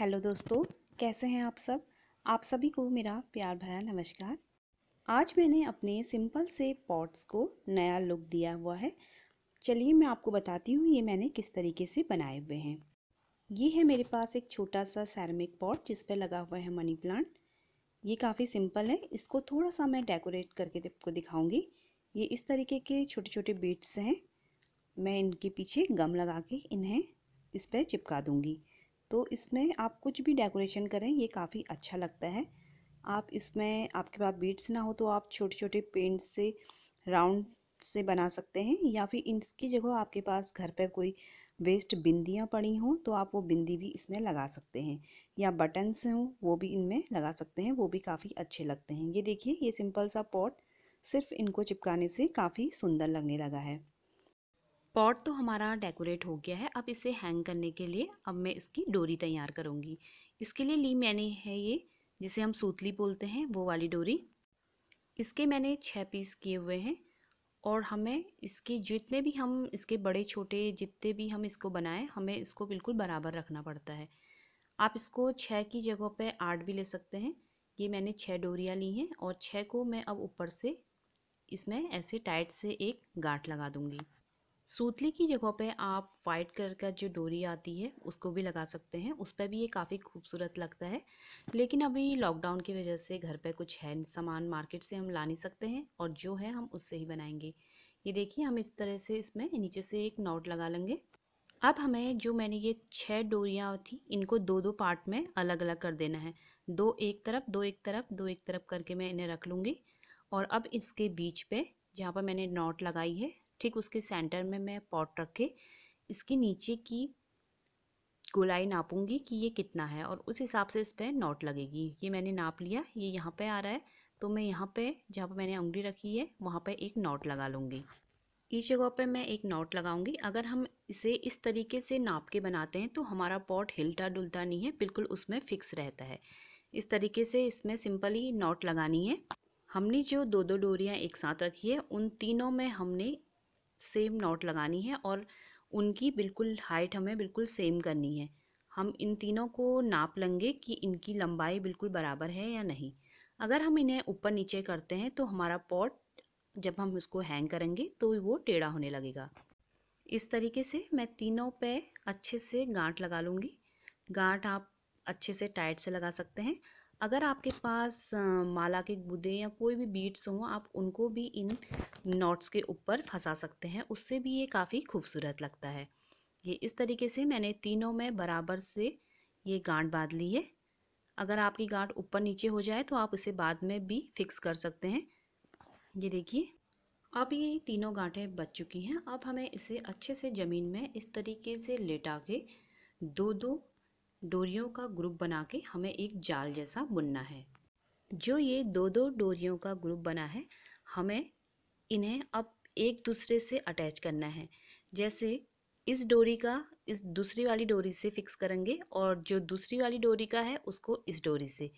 hello दोस्तों कैसे हैं आप सब आप सभी को मेरा प्यार भरा नमस्कार आज मैंने अपने सिंपल से पॉट्स को नया लुक दिया हुआ है चलिए मैं आपको बताती हूँ ये मैंने किस तरीके से बनाए हुए हैं ये है मेरे पास एक छोटा सा सैरमिक पॉट जिस पर लगा हुआ है मनी प्लांट ये काफ़ी सिंपल है इसको थोड़ा सा मैं डेकोरेट करके आपको दिखाऊँगी ये इस तरीके के छोटे छोटे बीट्स हैं मैं इनके पीछे गम लगा के इन्हें इस पर चिपका दूँगी तो इसमें आप कुछ भी डेकोरेशन करें ये काफ़ी अच्छा लगता है आप इसमें आपके पास बीट्स ना हो तो आप छोटे छोटे पेंट से राउंड से बना सकते हैं या फिर इसकी जगह आपके पास घर पर कोई वेस्ट बिंदियाँ पड़ी हों तो आप वो बिंदी भी इसमें लगा सकते हैं या बटन्स हों वो भी इनमें लगा सकते हैं वो भी काफ़ी अच्छे लगते हैं ये देखिए ये सिंपल सा पॉट सिर्फ इनको चिपकाने से काफ़ी सुंदर लगने लगा है पॉट तो हमारा डेकोरेट हो गया है अब इसे हैंग करने के लिए अब मैं इसकी डोरी तैयार करूँगी इसके लिए ली मैंने है ये जिसे हम सूतली बोलते हैं वो वाली डोरी इसके मैंने छः पीस किए हुए हैं और हमें इसके जितने भी हम इसके बड़े छोटे जितने भी हम इसको बनाएं हमें इसको बिल्कुल बराबर रखना पड़ता है आप इसको छः की जगह पे आठ भी ले सकते हैं ये मैंने छः डोरियाँ ली हैं और छः को मैं अब ऊपर से इसमें ऐसे टाइट से एक गांठ लगा दूँगी सूतली की जगह पे आप वाइट कलर का जो डोरी आती है उसको भी लगा सकते हैं उस पर भी ये काफ़ी खूबसूरत लगता है लेकिन अभी लॉकडाउन की वजह से घर पे कुछ है सामान मार्केट से हम ला नहीं सकते हैं और जो है हम उससे ही बनाएंगे ये देखिए हम इस तरह से इसमें नीचे से एक नॉट लगा लेंगे अब हमें जो मैंने ये छः डोरियाँ थी इनको दो दो पार्ट में अलग अलग कर देना है दो एक तरफ दो एक तरफ दो एक तरफ करके मैं इन्हें रख लूँगी और अब इसके बीच पे जहाँ पर मैंने नॉट लगाई है ठीक उसके सेंटर में मैं पॉट रख के इसके नीचे की गोलाई नापूंगी कि ये कितना है और उस हिसाब से इस पर नोट लगेगी ये मैंने नाप लिया ये यहाँ पे आ रहा है तो मैं यहाँ पे जहाँ पर मैंने उंगली रखी है वहाँ पे एक नोट लगा लूँगी इस जगह पे मैं एक नोट लगाऊंगी अगर हम इसे इस तरीके से नाप के बनाते हैं तो हमारा पॉट हिलता डुलता नहीं है बिल्कुल उसमें फिक्स रहता है इस तरीके से इसमें सिंपली नोट लगानी है हमने जो दो दो डोरियाँ एक साथ रखी है उन तीनों में हमने सेम नॉट लगानी है और उनकी बिल्कुल हाइट हमें बिल्कुल सेम करनी है हम इन तीनों को नाप लेंगे कि इनकी लंबाई बिल्कुल बराबर है या नहीं अगर हम इन्हें ऊपर नीचे करते हैं तो हमारा पॉट जब हम उसको हैंग करेंगे तो वो टेढ़ा होने लगेगा इस तरीके से मैं तीनों पे अच्छे से गांठ लगा लूँगी गांठ आप अच्छे से टाइट से लगा सकते हैं अगर आपके पास माला के गुदे या कोई भी बीट्स हों आप उनको भी इन नोट्स के ऊपर फंसा सकते हैं उससे भी ये काफ़ी खूबसूरत लगता है ये इस तरीके से मैंने तीनों में बराबर से ये गांठ बांध ली है अगर आपकी गांठ ऊपर नीचे हो जाए तो आप इसे बाद में भी फिक्स कर सकते हैं ये देखिए अब ये तीनों गांठें बच चुकी हैं अब हमें इसे अच्छे से ज़मीन में इस तरीके से लेटा के दो दो डोरियों का ग्रुप बना के हमें एक जाल जैसा बुनना है जो ये दो दो डोरियों का ग्रुप बना है हमें इन्हें अब एक दूसरे से अटैच करना है जैसे इस डोरी का इस दूसरी वाली डोरी से फिक्स करेंगे और जो दूसरी वाली डोरी का है उसको इस डोरी से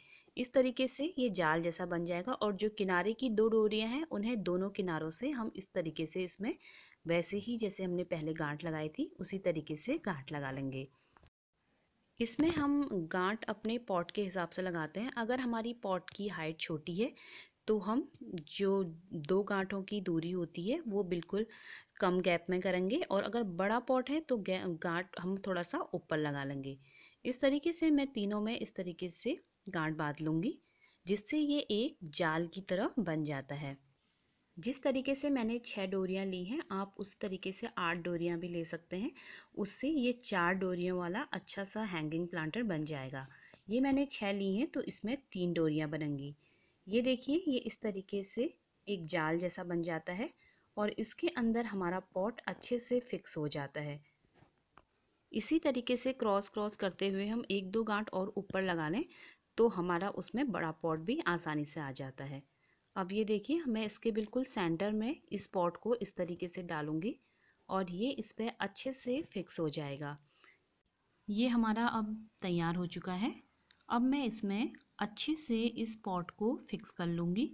इस तरीके से ये जाल जैसा बन जाएगा और जो किनारे की दो डोरियां हैं उन्हें दोनों किनारों से हम इस तरीके से इसमें वैसे ही जैसे हमने पहले गांठ लगाई थी उसी तरीके से गांठ लगा लेंगे इसमें हम गांठ अपने पॉट के हिसाब से लगाते हैं अगर हमारी पॉट की हाइट छोटी है तो हम जो दो गांठों की दूरी होती है वो बिल्कुल कम गैप में करेंगे और अगर बड़ा पॉट है तो गांठ हम थोड़ा सा ऊपर लगा लेंगे इस तरीके से मैं तीनों में इस तरीके से गांठ बांध लूँगी जिससे ये एक जाल की तरह बन जाता है जिस तरीके से मैंने छः डोरियाँ ली हैं आप उस तरीके से आठ डोरियाँ भी ले सकते हैं उससे ये चार डोरियों वाला अच्छा सा हैंगिंग प्लांटर बन जाएगा ये मैंने छः ली हैं तो इसमें तीन डोरियाँ बनेंगी ये देखिए ये इस तरीके से एक जाल जैसा बन जाता है और इसके अंदर हमारा पॉट अच्छे से फिक्स हो जाता है इसी तरीके से क्रॉस क्रॉस करते हुए हम एक दो गांठ और ऊपर लगा लें तो हमारा उसमें बड़ा पॉट भी आसानी से आ जाता है अब ये देखिए मैं इसके बिल्कुल सेंटर में इस पॉट को इस तरीके से डालूंगी और ये इस पर अच्छे से फिक्स हो जाएगा ये हमारा अब तैयार हो चुका है अब मैं इसमें अच्छे से इस पॉट को फिक्स कर लूँगी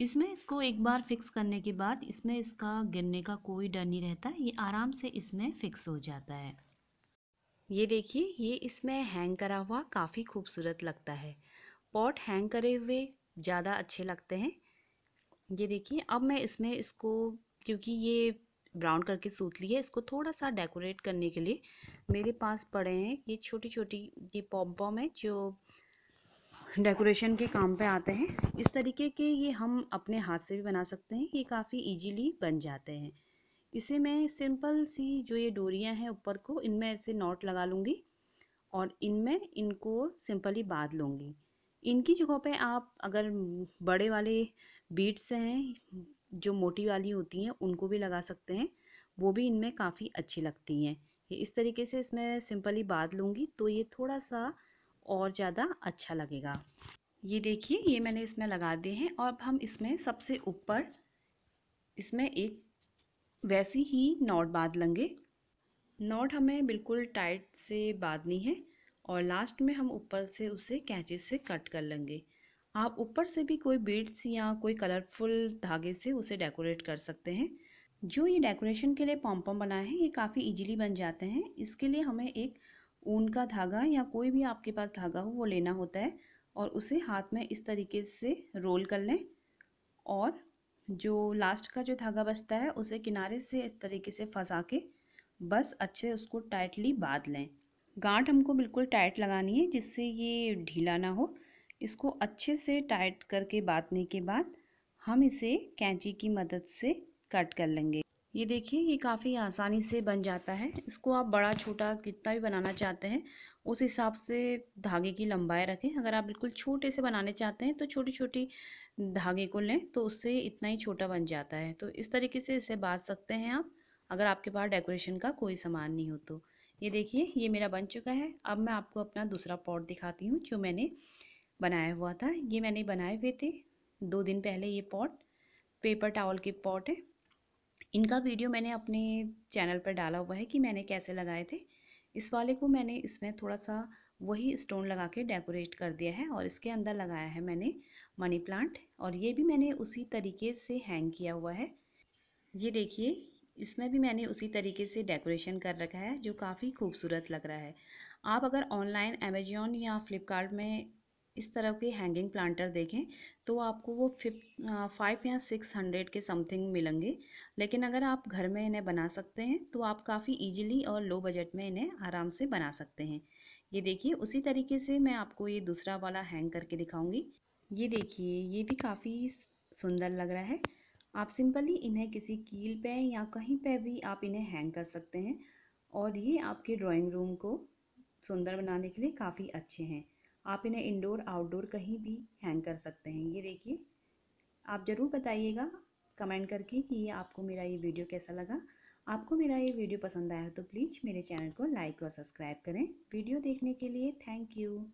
इसमें इसको एक बार फिक्स करने के बाद इसमें इसका गिरने का कोई डर नहीं रहता ये आराम से इसमें फिक्स हो जाता है ये देखिए ये इसमें हैंग करा हुआ काफ़ी खूबसूरत लगता है पॉट हैंग करे हुए ज़्यादा अच्छे लगते हैं ये देखिए अब मैं इसमें इसको क्योंकि ये ब्राउन करके सूत ली है इसको थोड़ा सा डेकोरेट करने के लिए मेरे पास पड़े हैं ये छोटी छोटी ये पॉप बॉम है जो डेकोरेशन के काम पे आते हैं इस तरीके के ये हम अपने हाथ से भी बना सकते हैं ये काफ़ी इजीली बन जाते हैं इसे मैं सिंपल सी जो ये डोरियां हैं ऊपर को इनमें ऐसे नॉट लगा लूँगी और इनमें इनको सिंपली बांध लूँगी इनकी जगह पे आप अगर बड़े वाले बीट्स हैं जो मोटी वाली होती हैं उनको भी लगा सकते हैं वो भी इनमें काफ़ी अच्छी लगती हैं इस तरीके से इसमें सिंपली बांध लूँगी तो ये थोड़ा सा और ज़्यादा अच्छा लगेगा ये देखिए ये मैंने इसमें लगा दिए हैं और अब हम इसमें सबसे ऊपर इसमें एक वैसी ही नॉट बांध लेंगे नॉट हमें बिल्कुल टाइट से बांधनी है और लास्ट में हम ऊपर से उसे कैंची से कट कर लेंगे आप ऊपर से भी कोई बीड्स या कोई कलरफुल धागे से उसे डेकोरेट कर सकते हैं जो ये डेकोरेशन के लिए पॉम्पम बनाए हैं ये काफ़ी इजीली बन जाते हैं इसके लिए हमें एक ऊन का धागा या कोई भी आपके पास धागा हो वो लेना होता है और उसे हाथ में इस तरीके से रोल कर लें और जो लास्ट का जो धागा बचता है उसे किनारे से इस तरीके से फंसा के बस अच्छे उसको टाइटली बांध लें गांठ हमको बिल्कुल टाइट लगानी है जिससे ये ढीला ना हो इसको अच्छे से टाइट करके बांधने के बाद हम इसे कैंची की मदद से कट कर लेंगे ये देखिए ये काफ़ी आसानी से बन जाता है इसको आप बड़ा छोटा कितना भी बनाना चाहते हैं उस हिसाब से धागे की लंबाई रखें अगर आप बिल्कुल छोटे से बनाने चाहते हैं तो छोटी छोटी धागे को लें तो उससे इतना ही छोटा बन जाता है तो इस तरीके से इसे बांध सकते हैं आप अगर आपके पास डेकोरेशन का कोई सामान नहीं हो तो ये देखिए ये मेरा बन चुका है अब मैं आपको अपना दूसरा पॉट दिखाती हूँ जो मैंने बनाया हुआ था ये मैंने बनाए हुए थे दो दिन पहले ये पॉट पेपर टावल के पॉट है इनका वीडियो मैंने अपने चैनल पर डाला हुआ है कि मैंने कैसे लगाए थे इस वाले को मैंने इसमें थोड़ा सा वही स्टोन लगा के डेकोरेट कर दिया है और इसके अंदर लगाया है मैंने मनी प्लांट और ये भी मैंने उसी तरीके से हैंग किया हुआ है ये देखिए इसमें भी मैंने उसी तरीके से डेकोरेशन कर रखा है जो काफ़ी खूबसूरत लग रहा है आप अगर ऑनलाइन अमेजोन या फ्लिपकार्ट में इस तरह के हैंगिंग प्लांटर देखें तो आपको वो फिफ फाइव या सिक्स हंड्रेड के समथिंग मिलेंगे लेकिन अगर आप घर में इन्हें बना सकते हैं तो आप काफ़ी इजीली और लो बजट में इन्हें आराम से बना सकते हैं ये देखिए उसी तरीके से मैं आपको ये दूसरा वाला हैंग करके दिखाऊंगी ये देखिए ये भी काफ़ी सुंदर लग रहा है आप सिंपली इन्हें किसी कील पे या कहीं पे भी आप इन्हें हैंग कर सकते हैं और ये आपके ड्राइंग रूम को सुंदर बनाने के लिए काफ़ी अच्छे हैं आप इन्हें इंडोर आउटडोर कहीं भी हैंग कर सकते हैं ये देखिए आप ज़रूर बताइएगा कमेंट करके कि ये आपको मेरा ये वीडियो कैसा लगा आपको मेरा ये वीडियो पसंद आया तो प्लीज़ मेरे चैनल को लाइक और सब्सक्राइब करें वीडियो देखने के लिए थैंक यू